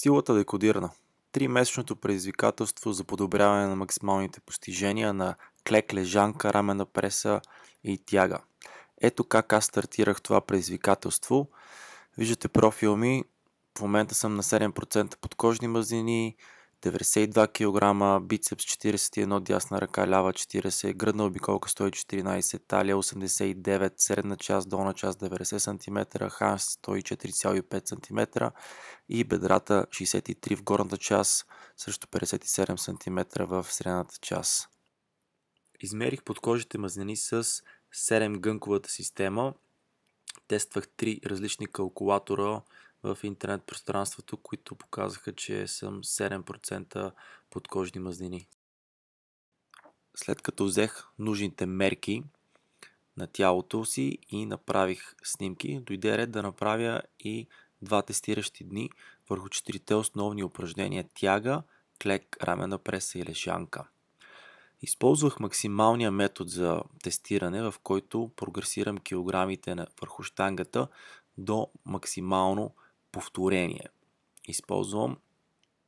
Силата декодирана. Тримесечното предизвикателство за подобряване на максималните постижения на клек, лежанка, рамена преса и тяга. Ето как аз стартирах това предизвикателство. Виждате профил ми. В момента съм на 7% подкожни мазнини, 92 кг, бицепс 41, дясна ръка, лява 40, гръдна обиколка 114, талия 89, средна част, долна част 90 см, ханс 104,5 см и бедрата 63 в горната част срещу 57 см в средната част. Измерих подкожите мазнини с 7 гънковата система. Тествах 3 различни калкулатора – в интернет пространството, които показаха, че съм 7% подкожни мазнини. След като взех нужните мерки на тялото си и направих снимки, дойде ред да направя и два тестиращи дни върху четирите основни упражнения тяга, клек, рамена преса и лежанка. Използвах максималния метод за тестиране, в който прогресирам килограмите върху штангата до максимално повторение. Използвам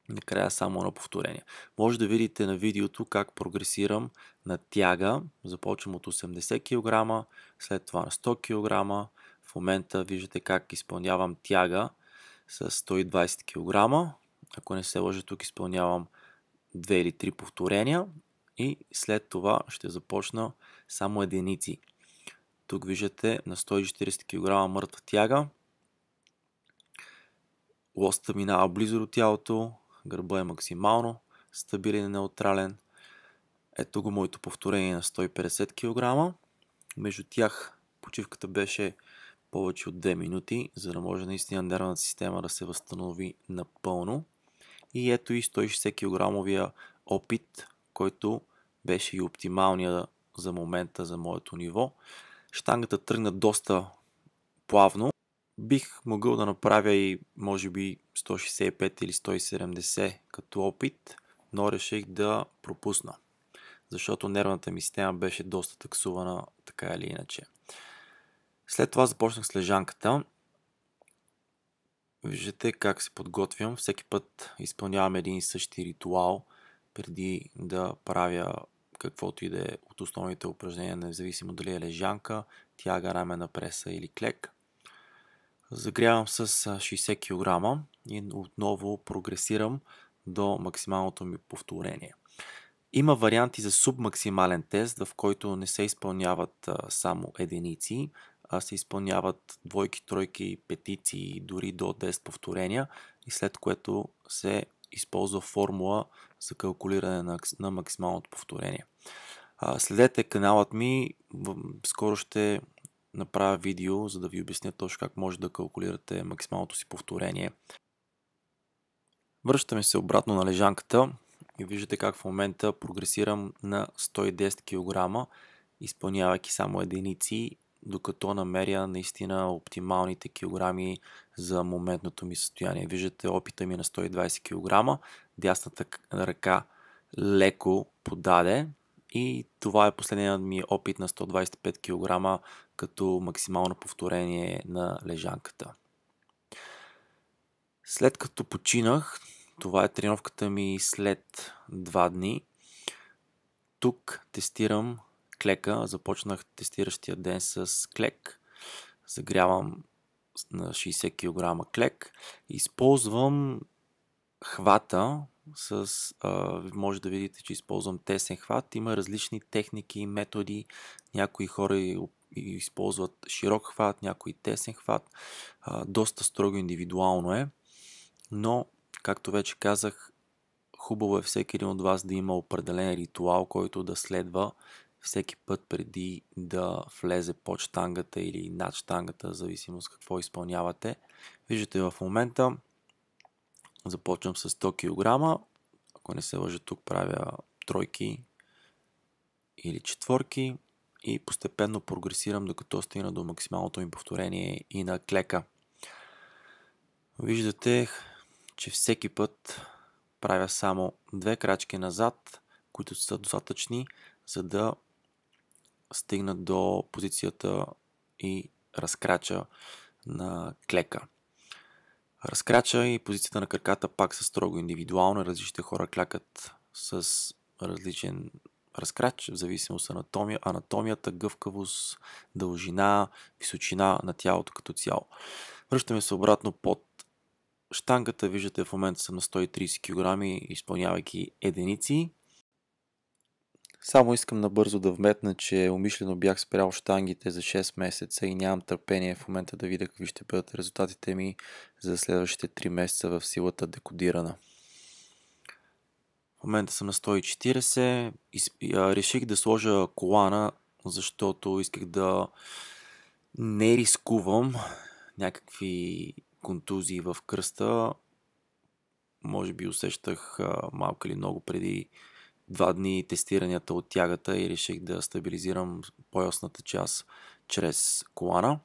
накрая само на повторение. Може да видите на видеото как прогресирам на тяга. Започвам от 80 кг, след това на 100 кг. В момента виждате как изпълнявам тяга с 120 кг. Ако не се лъжа, тук изпълнявам 2 или 3 повторения и след това ще започна само единици. Тук виждате на 140 кг мъртва тяга, Лоста минава близо до тялото, гърба е максимално стабилен и неутрален. Ето го моето повторение на 150 кг. Между тях почивката беше повече от 2 минути, за да може наистина нервната система да се възстанови напълно. И ето и 160 кг опит, който беше и оптималния за момента за моето ниво. Штангата тръгна доста плавно, бих могъл да направя и може би 165 или 170 като опит, но реших да пропусна, защото нервната ми система беше доста таксувана така или иначе. След това започнах с лежанката. Виждате как се подготвям. Всеки път изпълнявам един и същи ритуал преди да правя каквото и да е от основните упражнения, независимо дали е лежанка, тяга, рамена преса или клек – Загрявам с 60 кг и отново прогресирам до максималното ми повторение. Има варианти за субмаксимален тест, в който не се изпълняват само единици, а се изпълняват двойки, тройки, петици, дори до 10 повторения и след което се използва формула за калкулиране на максималното повторение. Следете каналът ми, скоро ще направя видео, за да ви обясня точно как може да калкулирате максималното си повторение. Връщаме се обратно на лежанката и виждате как в момента прогресирам на 110 кг, изпълнявайки само единици, докато намеря наистина оптималните килограми за моментното ми състояние. Виждате опита ми на 120 кг, дясната ръка леко подаде, и това е последният ми опит на 125 кг като максимално повторение на лежанката. След като починах, това е тренировката ми след 2 дни. Тук тестирам клека. Започнах тестиращия ден с клек. Загрявам на 60 кг клек. Използвам хвата с, а, може да видите, че използвам тесен хват. Има различни техники и методи. Някои хора използват широк хват, някои тесен хват. А, доста строго индивидуално е. Но, както вече казах, хубаво е всеки един от вас да има определен ритуал, който да следва всеки път преди да влезе под штангата или над штангата, в зависимост какво изпълнявате. Виждате в момента Започвам с 100 кг. Ако не се лъжа, тук правя тройки или четворки и постепенно прогресирам, докато стигна до максималното ми повторение и на клека. Виждате, че всеки път правя само две крачки назад, които са достатъчни, за да стигна до позицията и разкрача на клека. Разкрача и позицията на краката пак са строго индивидуална. Различните хора клякат с различен разкрач, в зависимост от анатомия, анатомията, гъвкавост, дължина, височина на тялото като цяло. Връщаме се обратно под штангата. Виждате в момента съм на 130 кг, изпълнявайки единици. Само искам набързо да вметна, че умишлено бях спрял штангите за 6 месеца и нямам търпение в момента да видя какви ще бъдат резултатите ми за следващите 3 месеца в силата декодирана. В момента съм на 140. Реших да сложа колана, защото исках да не рискувам някакви контузии в кръста. Може би усещах малко или много преди два дни тестиранията от тягата и реших да стабилизирам поясната част чрез колана.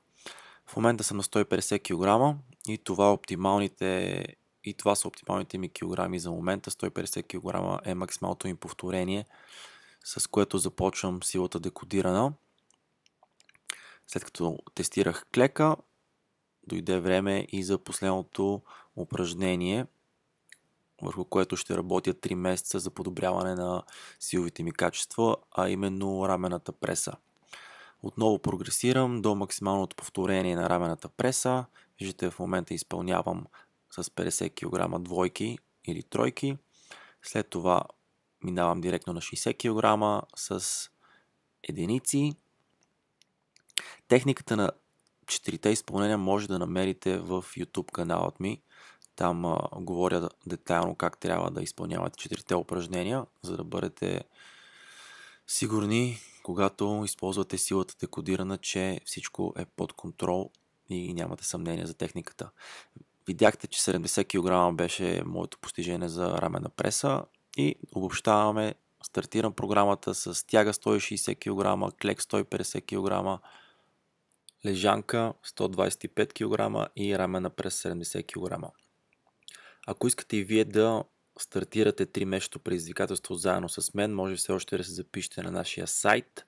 В момента съм на 150 кг и това оптималните и това са оптималните ми килограми за момента. 150 кг е максималното ми повторение, с което започвам силата декодирана. След като тестирах клека, дойде време и за последното упражнение – върху което ще работя 3 месеца за подобряване на силовите ми качества, а именно рамената преса. Отново прогресирам до максималното повторение на рамената преса. Виждате, в момента изпълнявам с 50 кг двойки или тройки. След това минавам директно на 60 кг с единици. Техниката на четирите изпълнения може да намерите в YouTube каналът ми. Там а, говоря детайлно как трябва да изпълнявате четирите упражнения, за да бъдете сигурни, когато използвате силата декодирана, че всичко е под контрол и нямате съмнение за техниката. Видяхте, че 70 кг беше моето постижение за рамена преса и обобщаваме, стартирам програмата с тяга 160 кг, клек 150 кг, лежанка 125 кг и рамена през 70 кг. Ако искате и вие да стартирате 3 месечето предизвикателство заедно с мен, може все още да се запишете на нашия сайт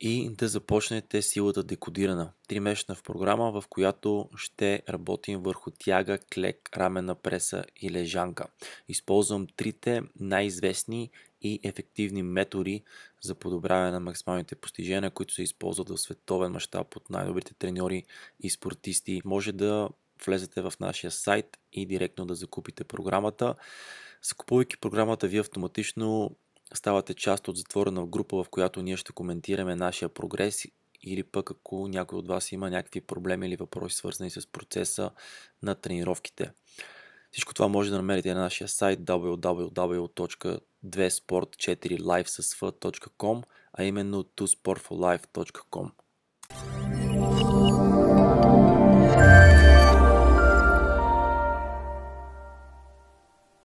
и да започнете силата декодирана. 3 месечна в програма, в която ще работим върху тяга, клек, рамена преса и лежанка. Използвам трите най-известни и ефективни методи за подобряване на максималните постижения, които се използват в световен мащаб от най-добрите треньори и спортисти. Може да влезете в нашия сайт и директно да закупите програмата. Закупувайки програмата, вие автоматично ставате част от затворена група, в която ние ще коментираме нашия прогрес или пък ако някой от вас има някакви проблеми или въпроси, свързани с процеса на тренировките. Всичко това може да намерите на нашия сайт www.2sport4lifesf.com, а именно you